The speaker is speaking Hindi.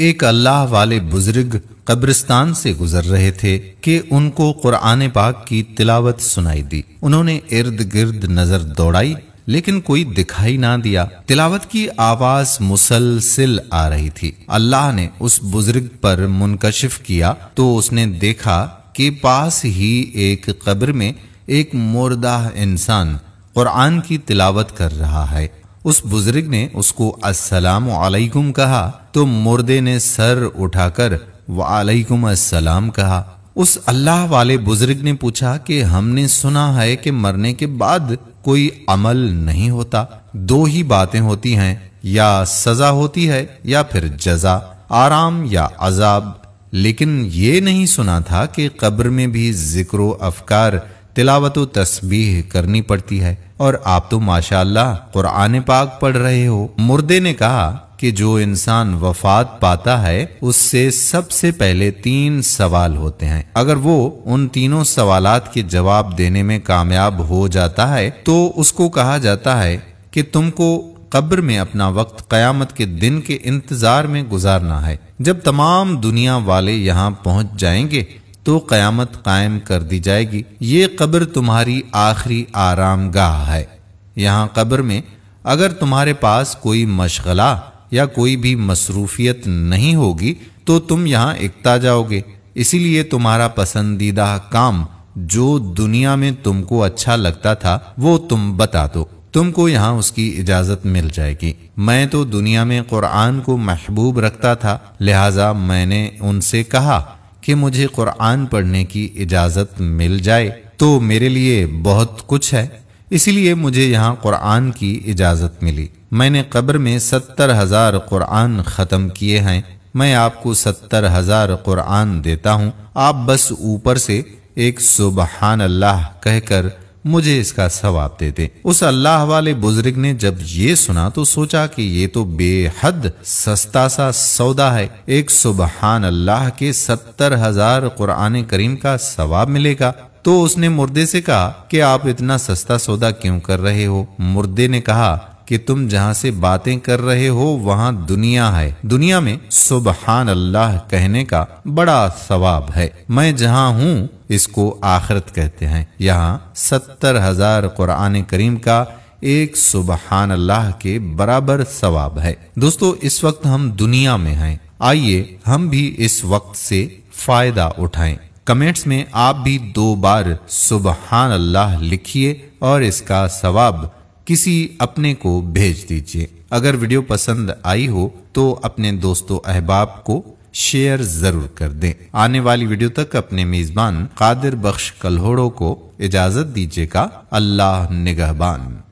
एक अल्लाह वाले बुजुर्ग कब्रिस्तान से गुजर रहे थे कि उनको कुरान पाक की तिलावत सुनाई दी उन्होंने इर्द गिर्द नजर दौड़ाई लेकिन कोई दिखाई ना दिया तिलावत की आवाज मुसलसिल आ रही थी अल्लाह ने उस बुजुर्ग पर मुनकशिफ किया तो उसने देखा कि पास ही एक कब्र में एक मुर्दा इंसान कुरान की तिलावत कर रहा है उस बुजुर्ग ने उसको अस्सलाम वालेकुम कहा तो मुर्दे ने सर उठाकर वालेकुम अस्सलाम कहा उस अल्लाह वाले बुजुर्ग ने पूछा कि हमने सुना है कि मरने के बाद कोई अमल नहीं होता दो ही बातें होती हैं या सजा होती है या फिर जजा आराम या अजाब लेकिन ये नहीं सुना था कि कब्र में भी जिक्र अफकार तिलावत तस्बीह करनी पड़ती है और आप तो माशाल्लाह कुरान पाक पढ़ रहे हो मुर्दे ने कहा कि जो इंसान वफात पाता है उससे सबसे पहले तीन सवाल होते हैं अगर वो उन तीनों सवालात के जवाब देने में कामयाब हो जाता है तो उसको कहा जाता है कि तुमको कब्र में अपना वक्त कयामत के दिन के इंतजार में गुजारना है जब तमाम दुनिया वाले यहाँ पहुँच जाएंगे तो क़यामत कायम कर दी जाएगी ये कब्र तुम्हारी आखिरी आराम गाह है यहाँ कब्र में अगर तुम्हारे पास कोई मशगला या कोई भी मसरूफियत नहीं होगी तो तुम यहाँ एकता जाओगे इसीलिए तुम्हारा पसंदीदा काम जो दुनिया में तुमको अच्छा लगता था वो तुम बता दो तुमको यहाँ उसकी इजाज़त मिल जाएगी मैं तो दुनिया में कुरान को महबूब रखता था लिहाजा मैंने उनसे कहा कि मुझे कुरान पढ़ने की इजाज़त मिल जाए तो मेरे लिए बहुत कुछ है इसलिए मुझे यहाँ कुरान की इजाज़त मिली मैंने कब्र में सत्तर हज़ार कुरान ख़त्म किए हैं मैं आपको सत्तर हज़ार कुरान देता हूँ आप बस ऊपर से एक सुबहान अल्लाह कहकर मुझे इसका सवाब दे दे उस अल्लाह वाले बुजुर्ग ने जब ये सुना तो सोचा कि ये तो बेहद सस्ता सा सौदा है एक सुबहान अल्लाह के सत्तर हजार कुरान करीम का सवाब मिलेगा तो उसने मुर्दे से कहा कि आप इतना सस्ता सौदा क्यों कर रहे हो मुर्दे ने कहा कि तुम जहाँ से बातें कर रहे हो वहाँ दुनिया है दुनिया में सुबहान अल्लाह कहने का बड़ा सवाब है मैं जहाँ हूँ इसको आखरत कहते हैं यहाँ सत्तर हजार कुरान करीम का एक सुबहान अल्लाह के बराबर सवाब है दोस्तों इस वक्त हम दुनिया में हैं आइए हम भी इस वक्त से फायदा उठाएं कमेंट्स में आप भी दो बार सुबहान अल्लाह लिखिए और इसका सवाब किसी अपने को भेज दीजिए अगर वीडियो पसंद आई हो तो अपने दोस्तों अहबाब को शेयर जरूर कर दें आने वाली वीडियो तक अपने मेजबान कादिर बख्श कल्होड़ो को इजाजत दीजिएगा अल्लाह निगहबान